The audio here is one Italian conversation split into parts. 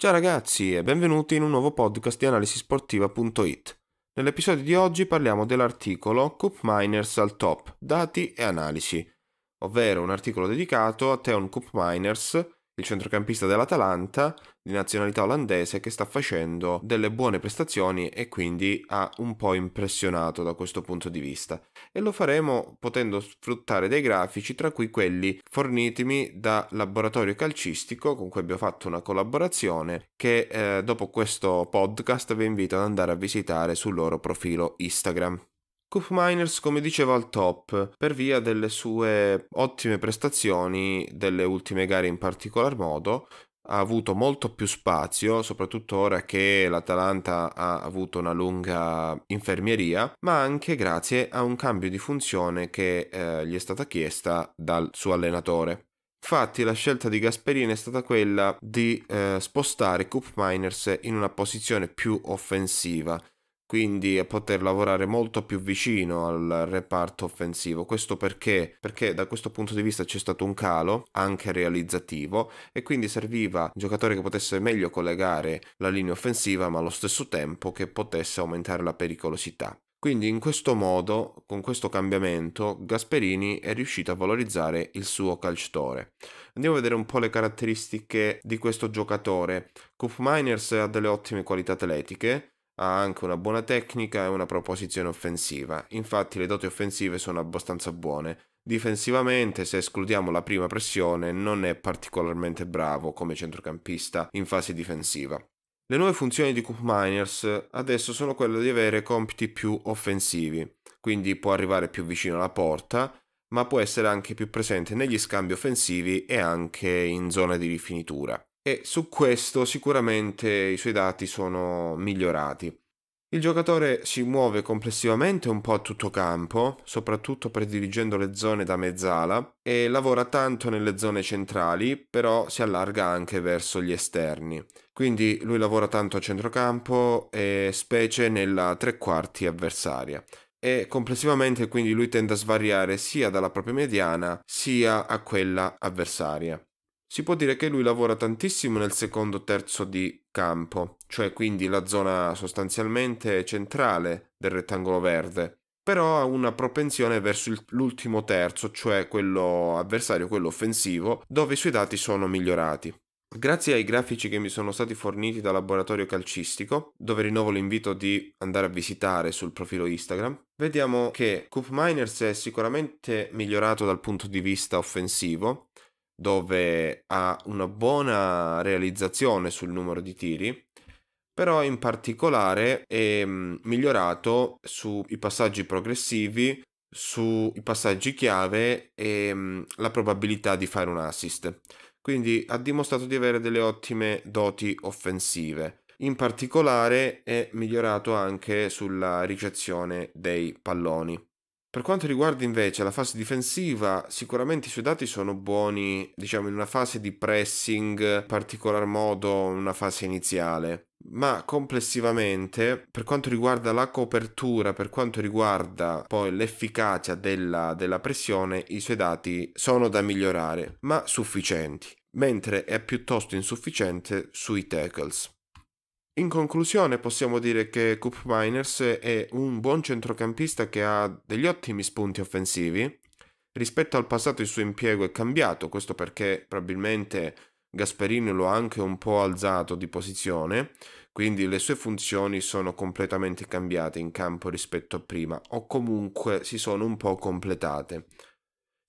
Ciao ragazzi e benvenuti in un nuovo podcast di analisisportiva.it. Nell'episodio di oggi parliamo dell'articolo Coop Miners al top, dati e analisi, ovvero un articolo dedicato a Theon Coop Miners il centrocampista dell'Atalanta di nazionalità olandese che sta facendo delle buone prestazioni e quindi ha un po' impressionato da questo punto di vista. E lo faremo potendo sfruttare dei grafici, tra cui quelli fornitimi da Laboratorio Calcistico, con cui abbiamo fatto una collaborazione, che eh, dopo questo podcast vi invito ad andare a visitare sul loro profilo Instagram. Coop Miners, come dicevo, al top per via delle sue ottime prestazioni delle ultime gare in particolar modo. Ha avuto molto più spazio, soprattutto ora che l'Atalanta ha avuto una lunga infermieria, ma anche grazie a un cambio di funzione che eh, gli è stata chiesta dal suo allenatore. Infatti la scelta di Gasperini è stata quella di eh, spostare Coop Miners in una posizione più offensiva, quindi a poter lavorare molto più vicino al reparto offensivo. Questo perché? Perché da questo punto di vista c'è stato un calo anche realizzativo e quindi serviva un giocatore che potesse meglio collegare la linea offensiva ma allo stesso tempo che potesse aumentare la pericolosità. Quindi in questo modo, con questo cambiamento, Gasperini è riuscito a valorizzare il suo calciatore. Andiamo a vedere un po' le caratteristiche di questo giocatore. Coop Miners ha delle ottime qualità atletiche, ha anche una buona tecnica e una proposizione offensiva, infatti le doti offensive sono abbastanza buone. Difensivamente, se escludiamo la prima pressione, non è particolarmente bravo come centrocampista in fase difensiva. Le nuove funzioni di Coop Miners adesso sono quelle di avere compiti più offensivi, quindi può arrivare più vicino alla porta, ma può essere anche più presente negli scambi offensivi e anche in zone di rifinitura e su questo sicuramente i suoi dati sono migliorati. Il giocatore si muove complessivamente un po' a tutto campo, soprattutto prediligendo le zone da mezzala, e lavora tanto nelle zone centrali, però si allarga anche verso gli esterni. Quindi lui lavora tanto a centrocampo e specie nella tre quarti avversaria. E complessivamente quindi lui tende a svariare sia dalla propria mediana sia a quella avversaria si può dire che lui lavora tantissimo nel secondo terzo di campo, cioè quindi la zona sostanzialmente centrale del rettangolo verde, però ha una propensione verso il, l'ultimo terzo, cioè quello avversario, quello offensivo, dove i suoi dati sono migliorati. Grazie ai grafici che mi sono stati forniti dal laboratorio calcistico, dove rinnovo l'invito di andare a visitare sul profilo Instagram, vediamo che Coop Miners è sicuramente migliorato dal punto di vista offensivo, dove ha una buona realizzazione sul numero di tiri, però in particolare è mm, migliorato sui passaggi progressivi, sui passaggi chiave e mm, la probabilità di fare un assist. Quindi ha dimostrato di avere delle ottime doti offensive. In particolare è migliorato anche sulla ricezione dei palloni. Per quanto riguarda invece la fase difensiva, sicuramente i suoi dati sono buoni, diciamo in una fase di pressing, in particolar modo una fase iniziale, ma complessivamente per quanto riguarda la copertura, per quanto riguarda poi l'efficacia della, della pressione, i suoi dati sono da migliorare, ma sufficienti, mentre è piuttosto insufficiente sui tackles. In conclusione possiamo dire che Coop Miners è un buon centrocampista che ha degli ottimi spunti offensivi. Rispetto al passato il suo impiego è cambiato, questo perché probabilmente Gasperini lo ha anche un po' alzato di posizione, quindi le sue funzioni sono completamente cambiate in campo rispetto a prima o comunque si sono un po' completate.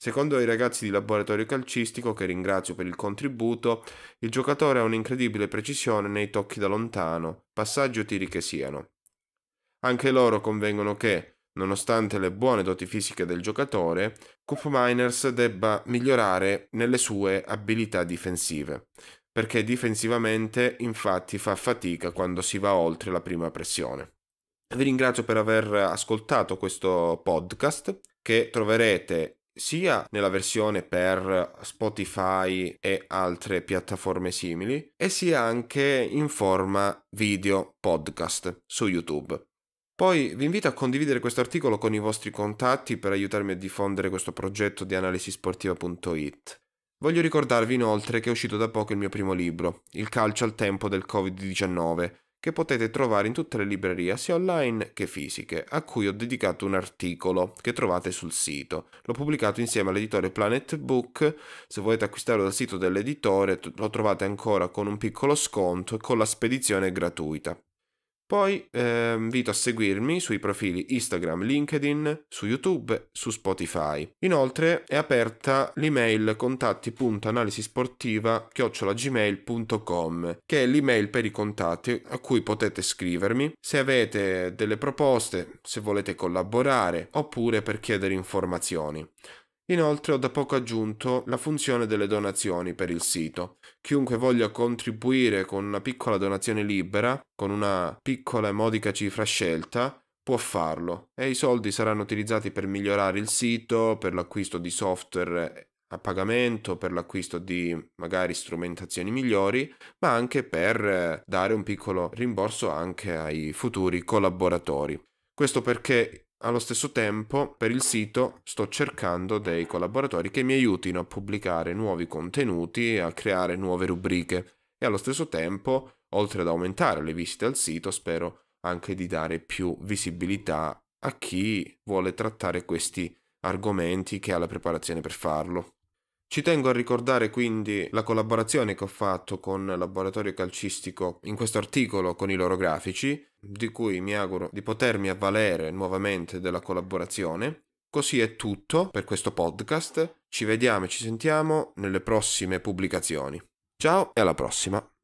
Secondo i ragazzi di laboratorio calcistico, che ringrazio per il contributo, il giocatore ha un'incredibile precisione nei tocchi da lontano, passaggi o tiri che siano. Anche loro convengono che, nonostante le buone doti fisiche del giocatore, Coop Miners debba migliorare nelle sue abilità difensive, perché difensivamente infatti fa fatica quando si va oltre la prima pressione. Vi ringrazio per aver ascoltato questo podcast che troverete sia nella versione per Spotify e altre piattaforme simili, e sia anche in forma video podcast su YouTube. Poi vi invito a condividere questo articolo con i vostri contatti per aiutarmi a diffondere questo progetto di analisisportiva.it. Voglio ricordarvi inoltre che è uscito da poco il mio primo libro, Il calcio al tempo del Covid-19, che potete trovare in tutte le librerie sia online che fisiche, a cui ho dedicato un articolo che trovate sul sito. L'ho pubblicato insieme all'editore Planet Book, se volete acquistarlo dal sito dell'editore lo trovate ancora con un piccolo sconto e con la spedizione gratuita. Poi eh, invito a seguirmi sui profili Instagram, LinkedIn, su YouTube, su Spotify. Inoltre è aperta l'email contatti.analisisportiva.gmail.com che è l'email per i contatti a cui potete scrivermi se avete delle proposte, se volete collaborare oppure per chiedere informazioni. Inoltre ho da poco aggiunto la funzione delle donazioni per il sito. Chiunque voglia contribuire con una piccola donazione libera, con una piccola e modica cifra scelta, può farlo e i soldi saranno utilizzati per migliorare il sito, per l'acquisto di software a pagamento, per l'acquisto di magari strumentazioni migliori, ma anche per dare un piccolo rimborso anche ai futuri collaboratori. Questo perché allo stesso tempo, per il sito sto cercando dei collaboratori che mi aiutino a pubblicare nuovi contenuti e a creare nuove rubriche e allo stesso tempo, oltre ad aumentare le visite al sito, spero anche di dare più visibilità a chi vuole trattare questi argomenti che ha la preparazione per farlo. Ci tengo a ricordare quindi la collaborazione che ho fatto con Laboratorio Calcistico in questo articolo con i loro grafici, di cui mi auguro di potermi avvalere nuovamente della collaborazione. Così è tutto per questo podcast, ci vediamo e ci sentiamo nelle prossime pubblicazioni. Ciao e alla prossima!